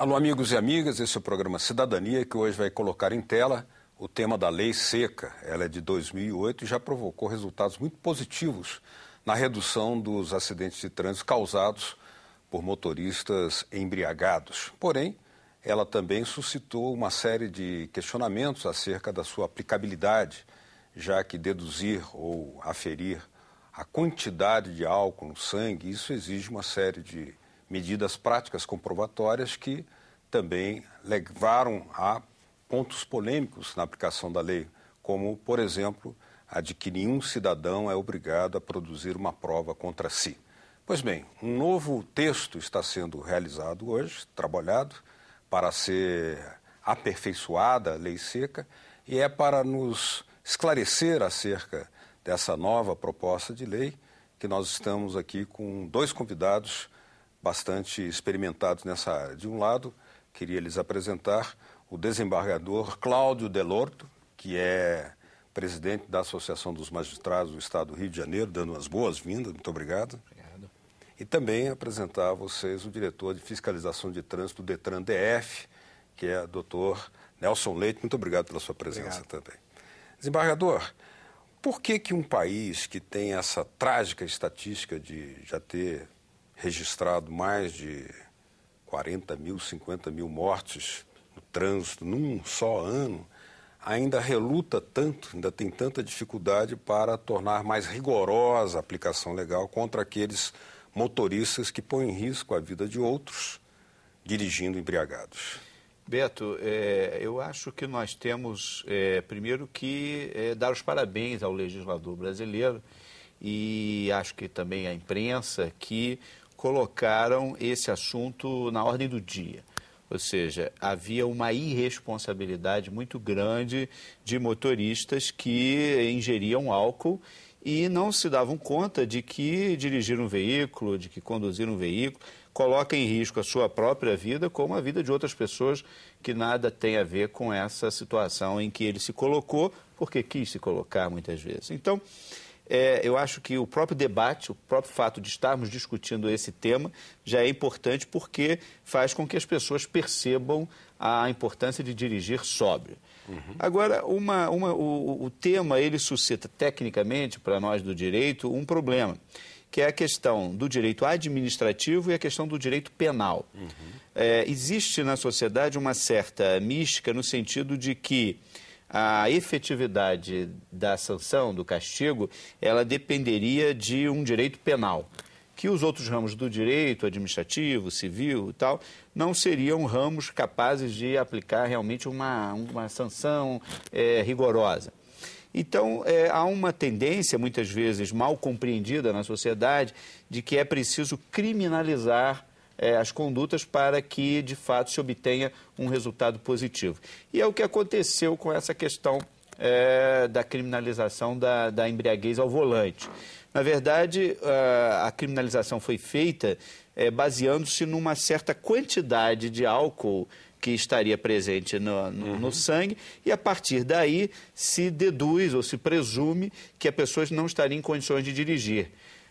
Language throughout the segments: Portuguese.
Alô, amigos e amigas, esse é o programa Cidadania que hoje vai colocar em tela o tema da lei seca. Ela é de 2008 e já provocou resultados muito positivos na redução dos acidentes de trânsito causados por motoristas embriagados. Porém, ela também suscitou uma série de questionamentos acerca da sua aplicabilidade, já que deduzir ou aferir a quantidade de álcool no sangue, isso exige uma série de medidas práticas comprovatórias que também levaram a pontos polêmicos na aplicação da lei, como, por exemplo, a de que nenhum cidadão é obrigado a produzir uma prova contra si. Pois bem, um novo texto está sendo realizado hoje, trabalhado, para ser aperfeiçoada a lei seca, e é para nos esclarecer acerca dessa nova proposta de lei que nós estamos aqui com dois convidados bastante experimentados nessa área. De um lado, queria lhes apresentar o desembargador Cláudio Delorto, que é presidente da Associação dos Magistrados do Estado do Rio de Janeiro, dando as boas-vindas, muito obrigado. Obrigado. E também apresentar a vocês o diretor de fiscalização de trânsito do Detran DF, que é o doutor Nelson Leite. Muito obrigado pela sua presença obrigado. também. Desembargador, por que, que um país que tem essa trágica estatística de já ter registrado mais de 40 mil, 50 mil mortes no trânsito num só ano, ainda reluta tanto, ainda tem tanta dificuldade para tornar mais rigorosa a aplicação legal contra aqueles motoristas que põem em risco a vida de outros dirigindo embriagados. Beto, é, eu acho que nós temos, é, primeiro, que é, dar os parabéns ao legislador brasileiro e acho que também à imprensa que colocaram esse assunto na ordem do dia. Ou seja, havia uma irresponsabilidade muito grande de motoristas que ingeriam álcool e não se davam conta de que dirigir um veículo, de que conduzir um veículo, coloca em risco a sua própria vida, como a vida de outras pessoas que nada tem a ver com essa situação em que ele se colocou, porque quis se colocar muitas vezes. Então, é, eu acho que o próprio debate, o próprio fato de estarmos discutindo esse tema já é importante porque faz com que as pessoas percebam a importância de dirigir sóbrio. Uhum. Agora, uma, uma, o, o tema ele suscita tecnicamente para nós do direito um problema que é a questão do direito administrativo e a questão do direito penal. Uhum. É, existe na sociedade uma certa mística no sentido de que a efetividade da sanção, do castigo, ela dependeria de um direito penal, que os outros ramos do direito, administrativo, civil e tal, não seriam ramos capazes de aplicar realmente uma, uma sanção é, rigorosa. Então, é, há uma tendência, muitas vezes mal compreendida na sociedade, de que é preciso criminalizar é, as condutas para que, de fato, se obtenha um resultado positivo. E é o que aconteceu com essa questão é, da criminalização da, da embriaguez ao volante. Na verdade, é, a criminalização foi feita é, baseando-se numa certa quantidade de álcool que estaria presente no, no, uhum. no, sangue, e a partir daí se deduz ou se presume que a pessoa não estaria em condições de dirigir.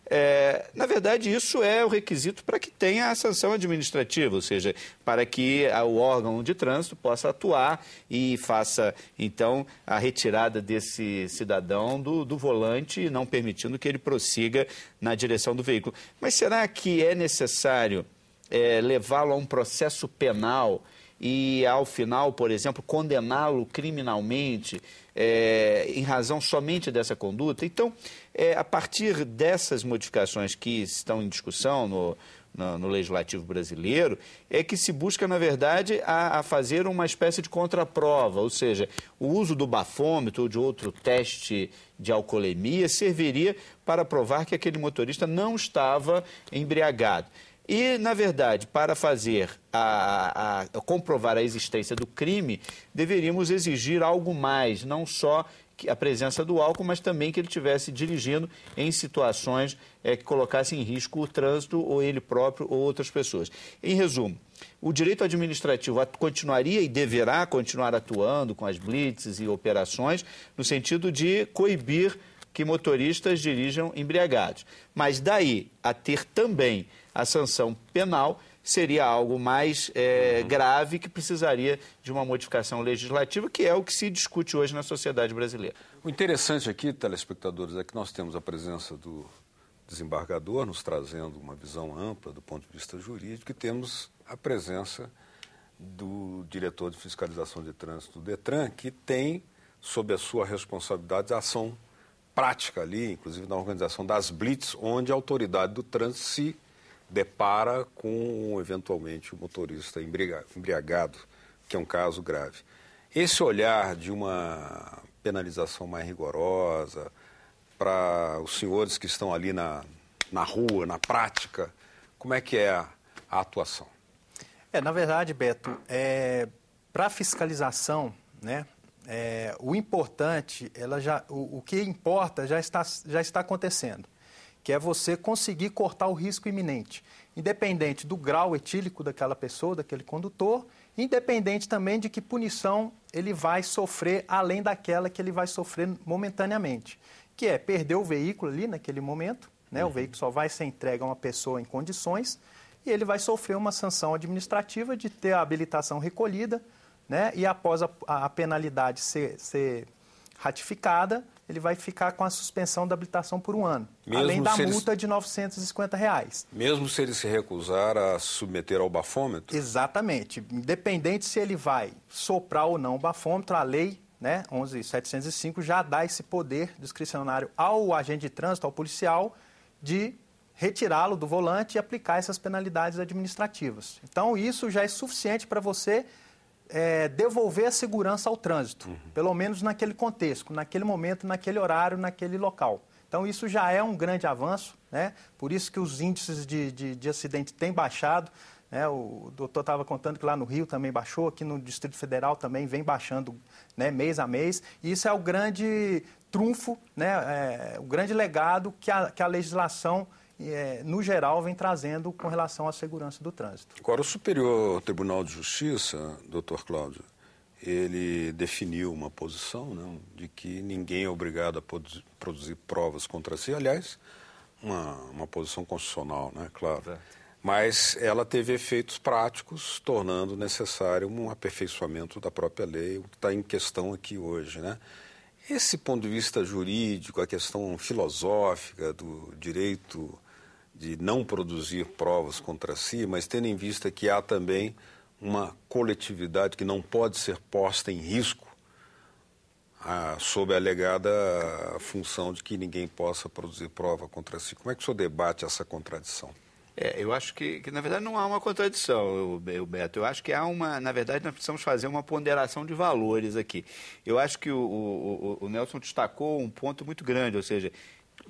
É, na verdade, isso é o requisito para que tenha a sanção administrativa, ou seja, para que o órgão de trânsito possa atuar e faça, então, a retirada desse cidadão do, do volante, não permitindo que ele prossiga na direção do veículo. Mas será que é necessário é, levá-lo a um processo penal? e, ao final, por exemplo, condená-lo criminalmente é, em razão somente dessa conduta. Então, é, a partir dessas modificações que estão em discussão no, no, no legislativo brasileiro, é que se busca, na verdade, a, a, fazer uma espécie de contraprova, ou seja, o uso do bafômetro ou de outro teste de alcoolemia serviria para provar que aquele motorista não estava embriagado. E, na verdade, para fazer a, a, a comprovar a existência do crime, deveríamos exigir algo mais, não só a presença do álcool, mas também que ele estivesse dirigindo em situações é, que colocassem em risco o trânsito, ou ele próprio, ou outras pessoas. Em resumo, o direito administrativo continuaria e deverá continuar atuando com as blitzes e operações, no sentido de coibir que motoristas dirijam embriagados. Mas daí a ter também a sanção penal, seria algo mais é, uhum. grave que precisaria de uma modificação legislativa, que é o que se discute hoje na sociedade brasileira. O interessante aqui, telespectadores, é que nós temos a presença do desembargador nos trazendo uma visão ampla do ponto de vista jurídico e temos a presença do diretor de fiscalização de trânsito do Detran, que tem sob a sua responsabilidade a ação prática ali, inclusive na organização das blitz, onde a autoridade do trânsito se depara com eventualmente o motorista embriagado, que é um caso grave. Esse olhar de uma penalização mais rigorosa para os senhores que estão ali na, na rua, na prática, como é que é a, atuação? É, na verdade, Beto, é, para fiscalização, né, é, o importante, ela já, o, o que importa já está, já está acontecendo que é você conseguir cortar o risco iminente, independente do grau etílico daquela pessoa, daquele condutor, independente também de que punição ele vai sofrer além daquela que ele vai sofrer momentaneamente, que é perder o veículo ali naquele momento, né? Uhum. O veículo só vai ser entregue a uma pessoa em condições e ele vai sofrer uma sanção administrativa de ter a habilitação recolhida, né? E após a, a penalidade ser, ser ratificada, ele vai ficar com a suspensão da habilitação por um ano, Mesmo além da multa eles... de R$ 950. Reais. Mesmo se ele se recusar a submeter ao bafômetro? Exatamente. Independente se ele vai soprar ou não o bafômetro, a lei né, 11.705 já dá esse poder discricionário ao agente de trânsito, ao policial, de retirá-lo do volante e aplicar essas penalidades administrativas. Então, isso já é suficiente para você é, devolver a segurança ao trânsito, uhum. pelo menos naquele contexto, naquele momento, naquele horário, naquele local. Então, isso já é um grande avanço, né? por isso que os índices de, de, de acidente têm baixado. Né? O doutor estava contando que lá no Rio também baixou, aqui no Distrito Federal também vem baixando né, mês a mês. E isso é o grande trunfo, né? É, o grande legado que a, que a legislação é, no geral, vem trazendo com relação à segurança do trânsito. Agora, o Superior Tribunal de Justiça, doutor Cláudio, ele definiu uma posição né, de que ninguém é obrigado a produzir provas contra si. Aliás, uma, uma posição constitucional, né, claro. Mas ela teve efeitos práticos, tornando necessário um aperfeiçoamento da própria lei, o que está em questão aqui hoje. Né? Esse ponto de vista jurídico, a questão filosófica do direito de não produzir provas contra si, mas tendo em vista que há também uma coletividade que não pode ser posta em risco a, ah, sob a alegada função de que ninguém possa produzir prova contra si. Como é que o senhor debate essa contradição? É, eu acho que, que, na verdade, não há uma contradição, eu, eu, Beto. Eu acho que há uma. Na verdade, nós precisamos fazer uma ponderação de valores aqui. Eu acho que o, o, o Nelson destacou um ponto muito grande, ou seja,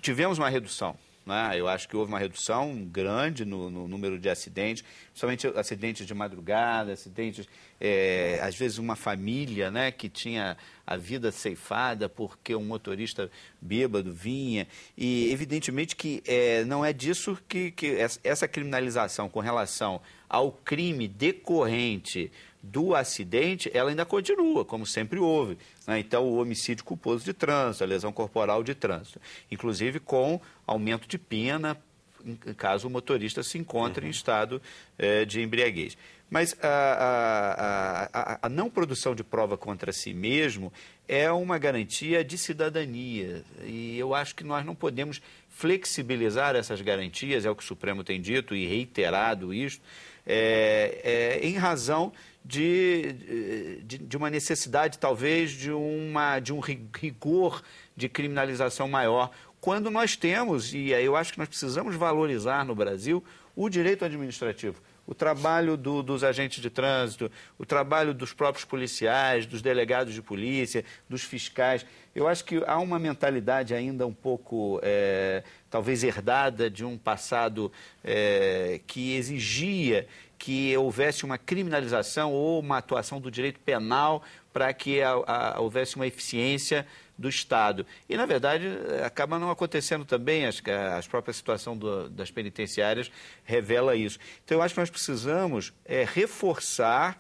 tivemos uma redução né? Eu acho que houve uma redução grande no, no número de acidentes, principalmente acidentes de madrugada, acidentes, é, às vezes uma família né, que tinha a vida ceifada porque um motorista bêbado vinha. E evidentemente que é, não é disso que, que essa criminalização com relação ao crime decorrente do acidente, ela ainda continua, como sempre houve. Né? Então, o homicídio culposo de trânsito, a lesão corporal de trânsito, inclusive com aumento de pena caso o motorista se encontre uhum. em estado eh, de embriaguez. Mas a, a, a, a, não produção de prova contra si mesmo é uma garantia de cidadania. E eu acho que nós não podemos flexibilizar essas garantias, é o que o Supremo tem dito e reiterado isto, é, é, em razão de, de, de, uma necessidade, talvez, de, uma, de um rigor de criminalização maior, quando nós temos, e eu acho que nós precisamos valorizar no Brasil, o direito administrativo. O trabalho do, dos agentes de trânsito, o trabalho dos próprios policiais, dos delegados de polícia, dos fiscais. Eu acho que há uma mentalidade ainda um pouco, é, talvez, herdada de um passado é, que exigia que houvesse uma criminalização ou uma atuação do direito penal para que a, a, houvesse uma eficiência do Estado. E, na verdade, acaba não acontecendo também, acho que a própria situação do, das penitenciárias revela isso. Então, eu acho que nós precisamos é, reforçar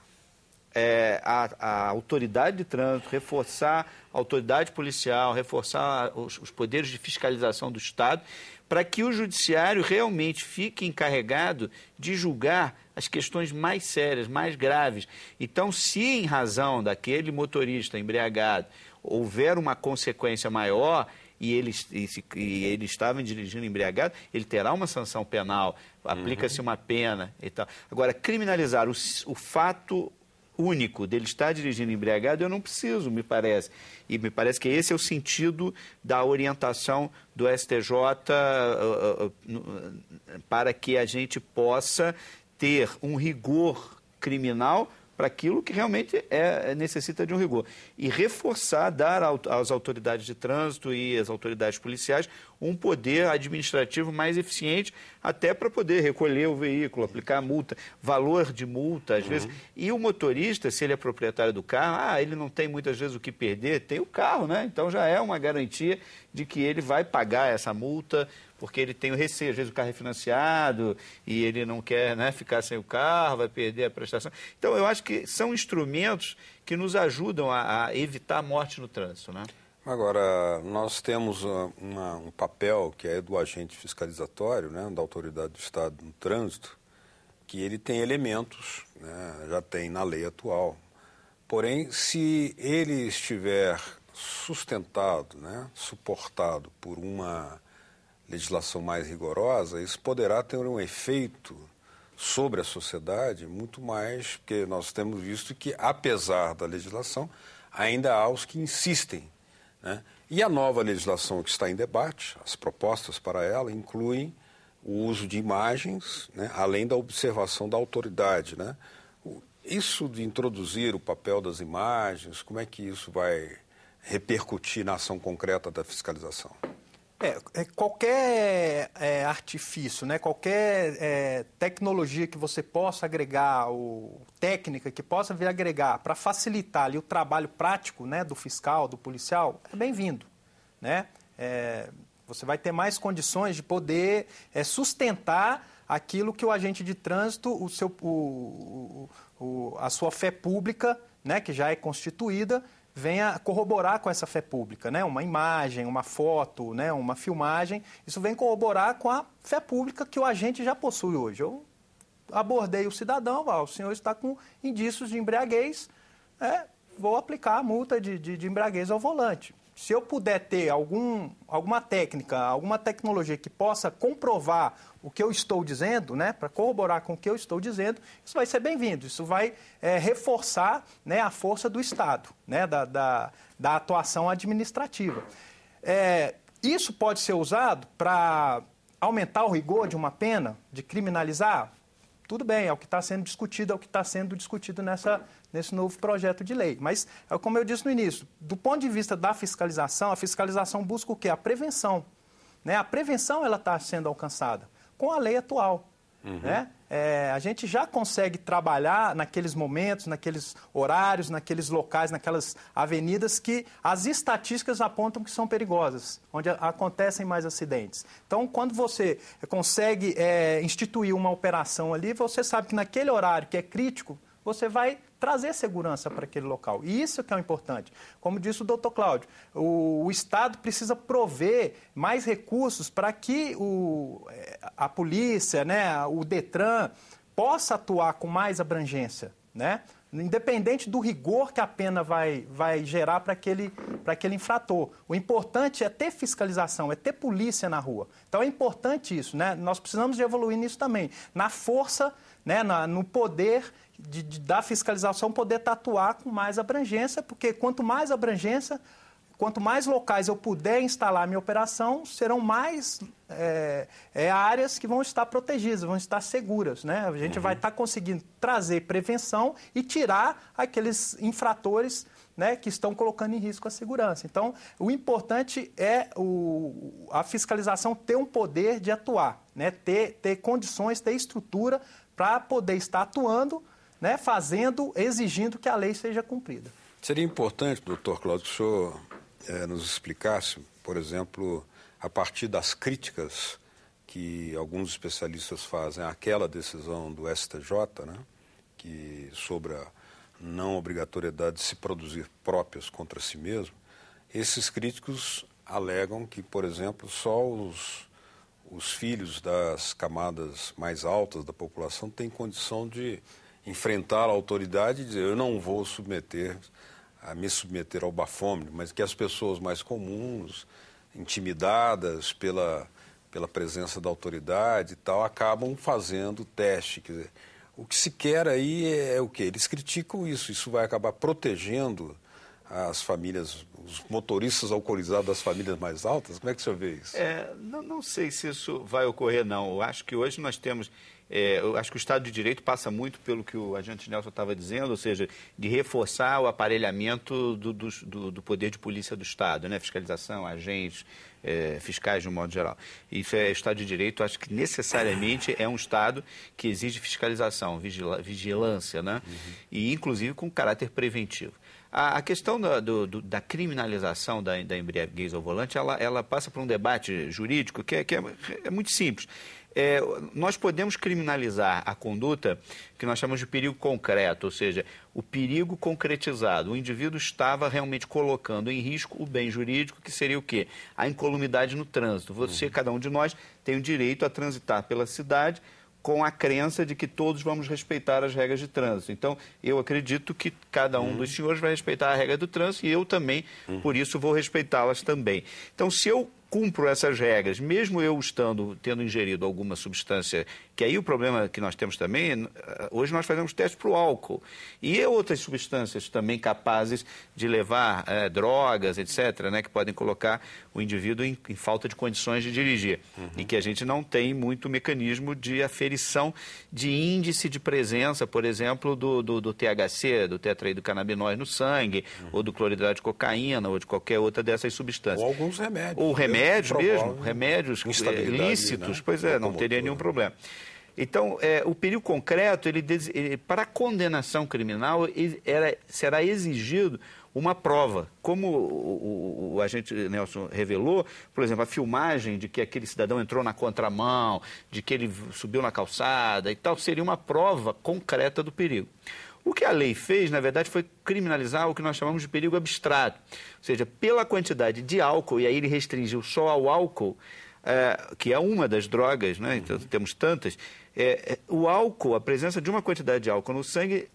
é, a, a, autoridade de trânsito, reforçar a autoridade policial, reforçar os, os poderes de fiscalização do Estado, para que o judiciário realmente fique encarregado de julgar as questões mais sérias, mais graves. Então, se em razão daquele motorista embriagado houver uma consequência maior e ele, e, e ele estava dirigindo embriagado, ele terá uma sanção penal, aplica-se uhum. uma pena e tal. Agora, criminalizar o, o fato único dele estar dirigindo embriagado, eu não preciso, me parece. E me parece que esse é o sentido da orientação do STJ uh, uh, uh, uh, para que a gente possa ter um rigor criminal para aquilo que realmente é, é, necessita de um rigor. E reforçar, dar às autoridades de trânsito e às autoridades policiais um poder administrativo mais eficiente, até para poder recolher o veículo, aplicar a multa, valor de multa, às uhum. vezes. E o motorista, se ele é proprietário do carro, ah, ele não tem muitas vezes o que perder, tem o carro, né? Então já é uma garantia de que ele vai pagar essa multa, porque ele tem o receio, às vezes o carro é financiado e ele não quer né, ficar sem o carro, vai perder a prestação. Então, eu acho que são instrumentos que nos ajudam a, a evitar a morte no trânsito. Né? Agora, nós temos ah, uma, um papel que é do agente fiscalizatório, né, da autoridade do Estado no trânsito, que ele tem elementos, né, já tem na lei atual. Porém, se ele estiver sustentado, né, suportado por uma legislação mais rigorosa, isso poderá ter um efeito sobre a sociedade muito mais, porque nós temos visto que, apesar da legislação, ainda há os que insistem. Né? E a nova legislação que está em debate, as propostas para ela, incluem o uso de imagens, né? além da observação da autoridade. Né? Isso de introduzir o papel das imagens, como é que isso vai repercutir na ação concreta da fiscalização? É, é qualquer é, artifício, né? qualquer é, tecnologia que você possa agregar, ou técnica que possa vir agregar para facilitar ali, o trabalho prático né, do fiscal, do policial, é bem-vindo. Né? É, você vai ter mais condições de poder é, sustentar aquilo que o agente de trânsito, o seu, o, o, a sua fé pública, né, que já é constituída, venha corroborar com essa fé pública, né? Uma imagem, uma foto, né? Uma filmagem, isso vem corroborar com a fé pública que o agente já possui hoje. Eu abordei o cidadão, ah, o senhor está com indícios de embriaguez, é, vou aplicar a multa de, de, de embriaguez ao volante se eu puder ter algum, alguma técnica, alguma tecnologia que possa comprovar o que eu estou dizendo, né, para corroborar com o que eu estou dizendo, isso vai ser bem-vindo. Isso vai é, reforçar né, a força do Estado, né, da, da, da atuação administrativa. É, isso pode ser usado para aumentar o rigor de uma pena, de criminalizar? Tudo bem, é o que está sendo discutido, é o que está sendo discutido nessa, nesse novo projeto de lei. Mas, é como eu disse no início, do ponto de vista da fiscalização, a fiscalização busca o quê? A prevenção. Né? A prevenção ela está sendo alcançada com a lei atual. Uhum. Né? É, a gente já consegue trabalhar naqueles momentos, naqueles horários, naqueles locais, naquelas avenidas que as estatísticas apontam que são perigosas, onde acontecem mais acidentes. Então, quando você consegue é, instituir uma operação ali, você sabe que naquele horário que é crítico você vai trazer segurança para aquele local. E isso que é o importante. Como disse o doutor Cláudio, o, o, Estado precisa prover mais recursos para que o, eh, a polícia, né, o DETRAN, possa atuar com mais abrangência, né? independente do rigor que a pena vai, vai gerar para aquele, aquele infrator. O importante é ter fiscalização, é ter polícia na rua. Então é importante isso, né? Nós precisamos de evoluir nisso também, na força, né? Na, no poder de, de, da fiscalização poder atuar com mais abrangência, porque quanto mais abrangência, quanto mais locais eu puder instalar minha operação, serão mais é, é, áreas que vão estar protegidas, vão estar seguras. Né? A gente uhum. vai tá estar conseguindo trazer prevenção e tirar aqueles infratores né, que estão colocando em risco a segurança. Então, o importante é o, a fiscalização ter um poder de atuar, né, ter, ter condições, ter estrutura para poder estar atuando né, fazendo, exigindo que a lei seja cumprida. Seria importante, doutor Cláudio, que o senhor é, nos explicasse, por exemplo, a partir das críticas que alguns especialistas fazem àquela decisão do STJ, né, que sobre a não obrigatoriedade de se produzir próprias contra si mesmo, esses críticos alegam que, por exemplo, só os, os filhos das camadas mais altas da população têm condição de enfrentar a autoridade e dizer: eu não vou submeter, a me submeter ao bafômetro, mas que as pessoas mais comuns, intimidadas pela, pela presença da autoridade e tal, acabam fazendo teste. Quer dizer, o que se quer aí é o quê? Eles criticam isso, isso vai acabar protegendo as famílias, os motoristas alcoolizados das famílias mais altas? Como é que o senhor vê isso? É, não, não sei se isso vai ocorrer, não. Eu acho que hoje nós temos é, eu acho que o Estado de Direito passa muito pelo que o agente Nelson estava dizendo, ou seja, de reforçar o aparelhamento do, do, do poder de polícia do Estado, né? fiscalização, agentes, é, fiscais de um modo geral. Isso é Estado de Direito, acho que necessariamente é um Estado que exige fiscalização, vigila, vigilância, né? Uhum. e inclusive com caráter preventivo. A, questão da, do, da criminalização da, da embriaguez ao volante, ela, ela, passa por um debate jurídico que, é, que é, é muito simples é, nós podemos criminalizar a conduta que nós chamamos de perigo concreto, ou seja, o perigo concretizado. O indivíduo estava realmente colocando em risco o bem jurídico, que seria o quê? A incolumidade no trânsito. Você, uhum. cada um de nós, tem o direito a transitar pela cidade com a crença de que todos vamos respeitar as regras de trânsito. Então, eu acredito que cada um uhum. dos senhores vai respeitar a regra do trânsito e eu também, uhum. por isso, vou respeitá-las também. Então, se eu cumpro essas regras, mesmo eu estando tendo ingerido alguma substância que aí o problema que nós temos também, é, eh, hoje nós fazemos testes para o álcool e é outras substâncias também capazes de levar é, drogas, etc., né, que podem colocar o indivíduo em, em falta de condições de dirigir. Uhum. E que a gente não tem muito mecanismo de aferição de índice de presença, por exemplo, do, do, do THC, do tetraidocannabinóis no sangue, uhum. ou do cloridrato de cocaína, ou de qualquer outra dessas substâncias. Ou alguns remédios. Ou remédios mesmo, remédios eh, ilícitos, né? pois é, não teria nenhum problema. Então, é, o perigo concreto, ele, ele, para a condenação criminal, era, será exigido uma prova. Como o, o, o, agente Nelson revelou, por exemplo, a filmagem de que aquele cidadão entrou na contramão, de que ele subiu na calçada e tal, seria uma prova concreta do perigo. O que a lei fez, na verdade, foi criminalizar o que nós chamamos de perigo abstrato. Ou seja, pela quantidade de álcool, e aí ele restringiu só ao álcool, é, que é uma das drogas, né? Então, temos tantas. É, é, o álcool, a presença de uma quantidade de álcool no sangue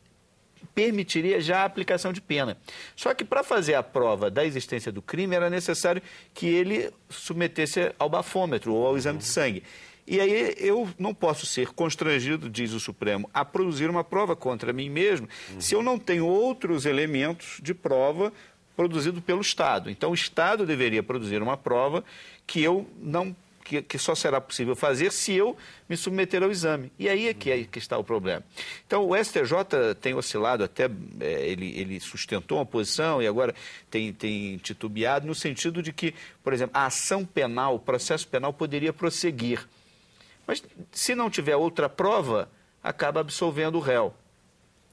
permitiria já a aplicação de pena. Só que para fazer a prova da existência do crime era necessário que ele submetesse ao bafômetro ou ao exame de sangue. E aí eu não posso ser constrangido, diz o Supremo, a produzir uma prova contra mim mesmo uhum. se eu não tenho outros elementos de prova produzido pelo Estado. Então o Estado deveria produzir uma prova que eu não que, que só será possível fazer se eu me submeter ao exame. E aí é que, é que está o problema. Então, o STJ tem oscilado até, é, ele, ele sustentou uma posição e agora tem, tem titubeado no sentido de que, por exemplo, a ação penal, o processo penal poderia prosseguir. Mas se não tiver outra prova, acaba absolvendo o réu.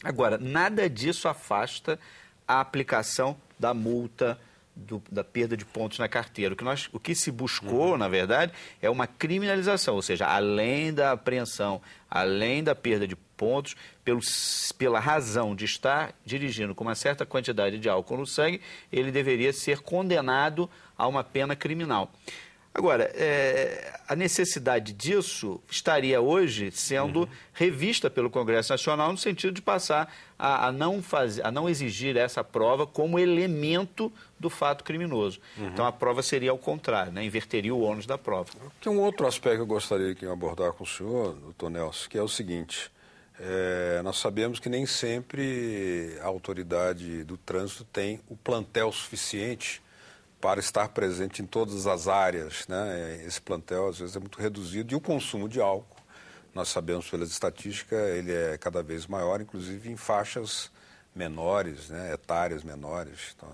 Agora, nada disso afasta a aplicação da multa, do, da perda de pontos na carteira. O que, nós, o que se buscou, uhum. na verdade, é uma criminalização, ou seja, além da apreensão, além da perda de pontos, pelo, pela razão de estar dirigindo com uma certa quantidade de álcool no sangue, ele deveria ser condenado a uma pena criminal. Agora, é, a necessidade disso estaria hoje sendo uhum. revista pelo Congresso Nacional no sentido de passar a, a, não faz, a não exigir essa prova como elemento do fato criminoso. Uhum. Então, a prova seria ao contrário, né? inverteria o ônus da prova. Tem um outro aspecto que eu gostaria de abordar com o senhor, doutor Nelson, que é o seguinte. É, nós sabemos que nem sempre a autoridade do trânsito tem o plantel suficiente para estar presente em todas as áreas. Né? Esse plantel, às vezes, é muito reduzido. E o consumo de álcool, nós sabemos pelas estatísticas, ele é cada vez maior, inclusive em faixas menores, né? etárias menores. Então,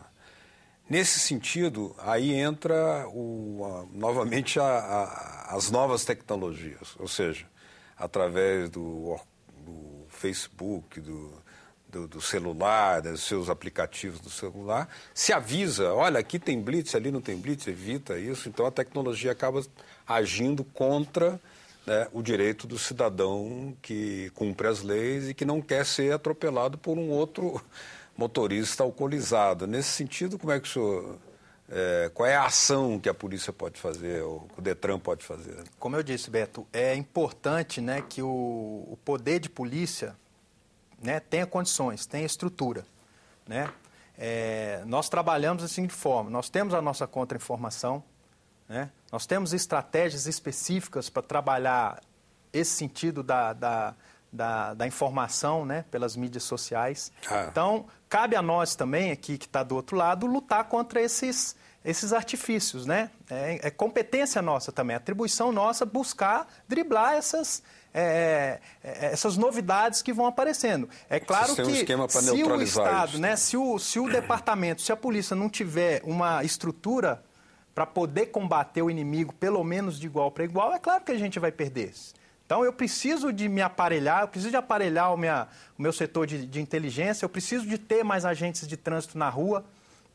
nesse sentido, aí entra o, a, novamente a, a, as novas tecnologias, ou seja, através do, do Facebook, do, do, do celular, né, dos seus aplicativos do celular, se avisa, olha, aqui tem blitz, ali não tem blitz, evita isso. Então a tecnologia acaba agindo contra né, o direito do cidadão que cumpre as leis e que não quer ser atropelado por um outro motorista alcoolizado. Nesse sentido, como é que o senhor é, qual é a ação que a polícia pode fazer, ou que o Detran pode fazer? Como eu disse, Beto, é importante né, que o, o poder de polícia né, tenha condições, tenha estrutura. Né? É, nós trabalhamos assim de forma, nós temos a nossa contra-informação, né? nós temos estratégias específicas para trabalhar esse sentido da, da, da, da informação né, pelas mídias sociais. Ah. Então, cabe a nós também, aqui que está do outro lado, lutar contra esses, esses artifícios, né? É, é, competência nossa também, atribuição nossa buscar driblar essas, é, é essas novidades que vão aparecendo. É claro que um se o Estado, isso. né, se, o, se o departamento, se a polícia não tiver uma estrutura para poder combater o inimigo, pelo menos de igual para igual, é claro que a gente vai perder. Então, eu preciso de me aparelhar, eu preciso de aparelhar o, minha, o meu setor de, de inteligência, eu preciso de ter mais agentes de trânsito na rua,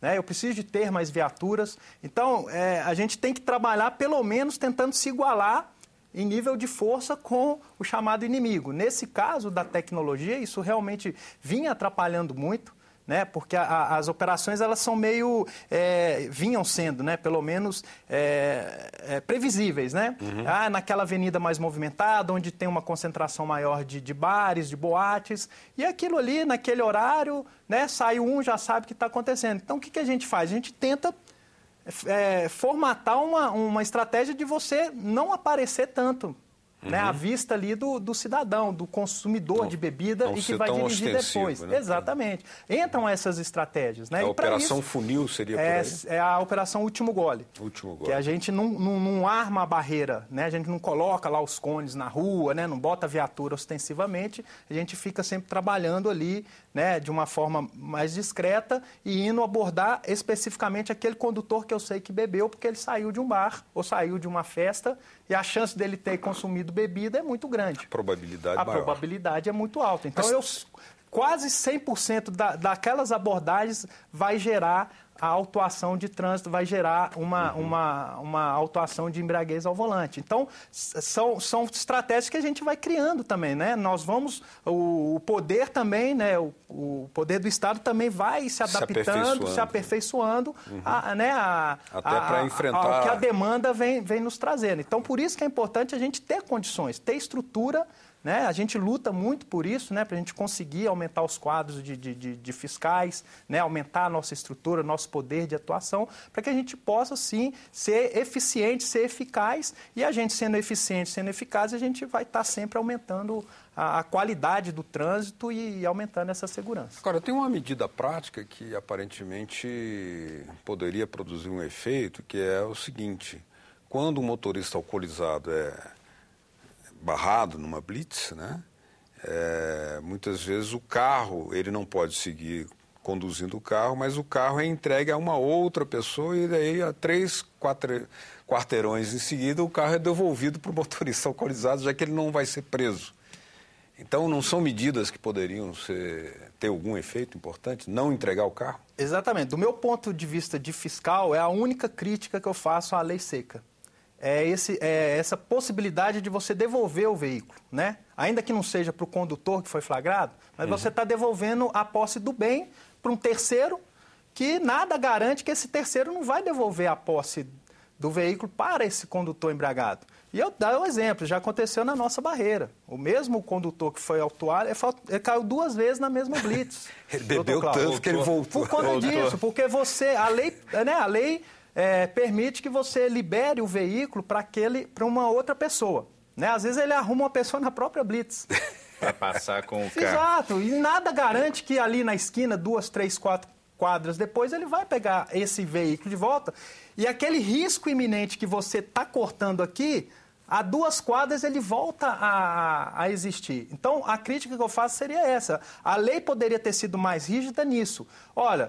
né? Eu preciso de ter mais viaturas. Então, é, a gente tem que trabalhar, pelo menos, tentando se igualar em nível de força com o chamado inimigo. Nesse caso da tecnologia, isso realmente vinha atrapalhando muito né? Porque a, a, as operações elas são meio é, vinham sendo, né? Pelo menos é, é, previsíveis, né? Uhum. Ah, naquela avenida mais movimentada, onde tem uma concentração maior de, de bares, de boates, e aquilo ali naquele horário, né? Sai um, já sabe o que está acontecendo. Então o que, que a gente faz? A gente tenta é, formatar uma, uma estratégia de você não aparecer tanto uhum. né, à vista ali do, do cidadão, do consumidor de então, bebida então e que vai dirigir depois. Né? Exatamente. Entram essas estratégias. Né? A e operação isso, funil seria por é, é, a operação último gole. Último gole. Que a gente não, não, não, arma a barreira, né? a gente não coloca lá os cones na rua, né? não bota viatura ostensivamente, a gente fica sempre trabalhando ali né? de uma forma mais discreta e indo abordar especificamente aquele condutor que eu sei que bebeu porque ele saiu de um bar ou saiu de uma festa e a chance dele ter consumido bebida é muito grande. A probabilidade A maior. probabilidade é muito alta. Então, Mas... eu, quase 100% da, daquelas abordagens vai gerar a autuação de trânsito, vai gerar uma, uhum. uma, uma autuação de embriaguez ao volante. Então, são, são estratégias que a gente vai criando também, né? Nós vamos, o, o poder também, né? O, o, poder do Estado também vai se adaptando, se aperfeiçoando, se aperfeiçoando uhum. a, né? A, Até para enfrentar... que a demanda vem, vem nos trazendo. Então, por isso que é importante a gente ter condições, ter estrutura né? A gente luta muito por isso, né? para a gente conseguir aumentar os quadros de, de, de, de fiscais, né? aumentar a nossa estrutura, nosso poder de atuação, para que a gente possa sim ser eficiente, ser eficaz. E a gente sendo eficiente, sendo eficaz, a gente vai estar tá sempre aumentando a, a qualidade do trânsito e, e aumentando essa segurança. Agora, tem uma medida prática que aparentemente poderia produzir um efeito, que é o seguinte: quando o motorista alcoolizado é barrado numa blitz, né? É, muitas vezes o carro, ele não pode seguir conduzindo o carro, mas o carro é entregue a uma outra pessoa e daí a três, quatro quarteirões em seguida o carro é devolvido para o motorista alcoolizado, já que ele não vai ser preso. Então não são medidas que poderiam ser, ter algum efeito importante, não entregar o carro? Exatamente. Do meu ponto de vista de fiscal, é a única crítica que eu faço à lei seca é, esse, é essa possibilidade de você devolver o veículo, né? Ainda que não seja para o condutor que foi flagrado, mas uhum. você está devolvendo a posse do bem para um terceiro que nada garante que esse terceiro não vai devolver a posse do veículo para esse condutor embriagado. E eu dar um exemplo, já aconteceu na nossa barreira. O mesmo condutor que foi autuado, ele caiu duas vezes na mesma blitz. ele bebeu tanto que ele voltou. Por conta voltou. disso, porque você, a lei, né, a lei é, permite que você libere o veículo para uma outra pessoa. Né? Às vezes ele arruma uma pessoa na própria Blitz. para passar com o carro. Exato, e nada garante que ali na esquina, duas, três, quatro quadras depois, ele vai pegar esse veículo de volta. E aquele risco iminente que você está cortando aqui, a duas quadras ele volta a, a, existir. Então, a crítica que eu faço seria essa. A lei poderia ter sido mais rígida nisso. Olha,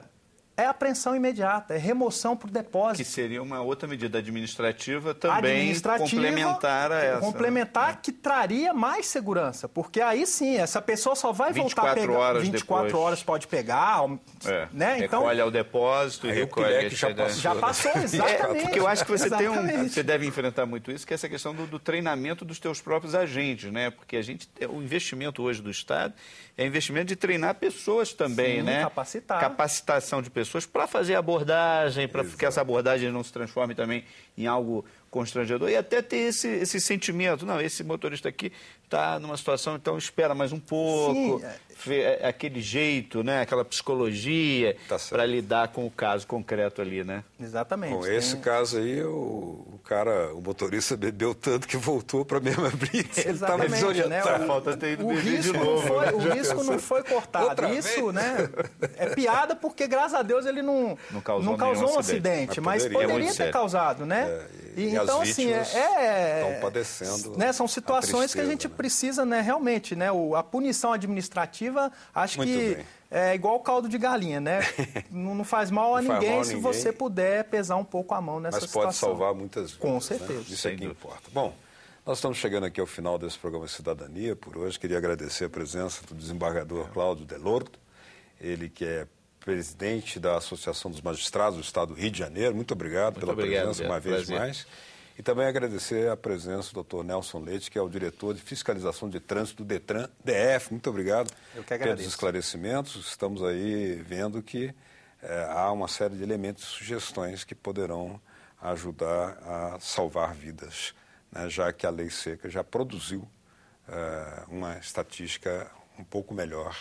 é apreensão imediata, é remoção por depósito. Que seria uma outra medida administrativa também administrativa, complementar a essa. Complementar né? que traria mais segurança, porque aí sim, essa pessoa só vai voltar a pegar. Horas 24 depois. horas pode pegar, é, né? Então, recolhe ao depósito e recolhe... É que já, passou, já né? passou, é, exatamente. É, porque eu acho que você, tem um, você deve enfrentar muito isso, que é essa questão do, do treinamento dos teus próprios agentes, né? Porque a gente, o investimento hoje do Estado é investimento de treinar pessoas também, sim, né? capacitar. Capacitação de pessoas pessoas para fazer abordagem, para que essa abordagem não se transforme também em algo constrangedor e até ter esse, esse sentimento, não, esse motorista aqui está numa situação, então espera mais um pouco, Sim. É, é aquele jeito, né, aquela psicologia tá para lidar com o caso concreto ali, né? Exatamente. Com né? esse caso aí, o, o, cara, o motorista bebeu tanto que voltou para a mesma brisa. exatamente né? O, tá, Falta ter beber de novo. O risco não né? foi cortado. Outra Isso, vez? né, é piada porque, graças a Deus, ele não, não causou, não causou um acidente, acidente ah, mas poderia, mas é poderia ter sério. causado, né? É, e, e então, assim, é, é padecendo. Né, são situações a que a gente né? precisa, né, realmente, né? O, a punição administrativa, acho Muito que. Bem é igual o caldo de galinha, né? não, faz mal a, não ninguém, mal a ninguém se você puder pesar um pouco a mão nessa situações. situação. Mas pode salvar muitas vidas. Com né? certeza. Né? Isso é que importa. Bom, nós estamos chegando aqui ao final desse programa Cidadania por hoje. Queria agradecer a presença do desembargador Cláudio Delorto, ele que é presidente da Associação dos Magistrados do Estado do Rio de Janeiro. Muito obrigado Muito pela obrigado, presença uma vez Prazer. mais. E também agradecer a presença do Dr. Nelson Leite, que é o diretor de fiscalização de trânsito do Detran, DF. Muito obrigado Eu que agradeço. pelos esclarecimentos. Estamos aí vendo que é, há uma série de elementos e sugestões que poderão ajudar a salvar vidas, né? já que a lei seca já produziu é, uma estatística um pouco melhor,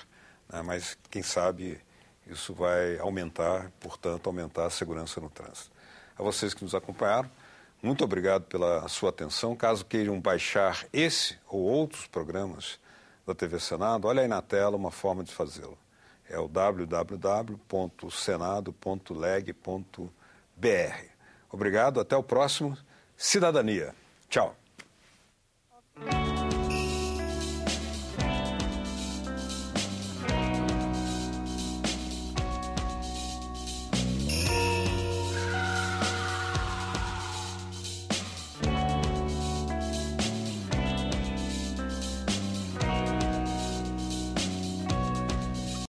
né? mas quem sabe isso vai aumentar, portanto, aumentar a segurança no trânsito. A vocês que nos acompanharam, muito obrigado pela sua atenção. Caso queiram baixar esse ou outros programas da TV Senado, olha aí na tela uma forma de fazê-lo. É o www.senado.leg.br. Obrigado, até o próximo. Cidadania. Tchau.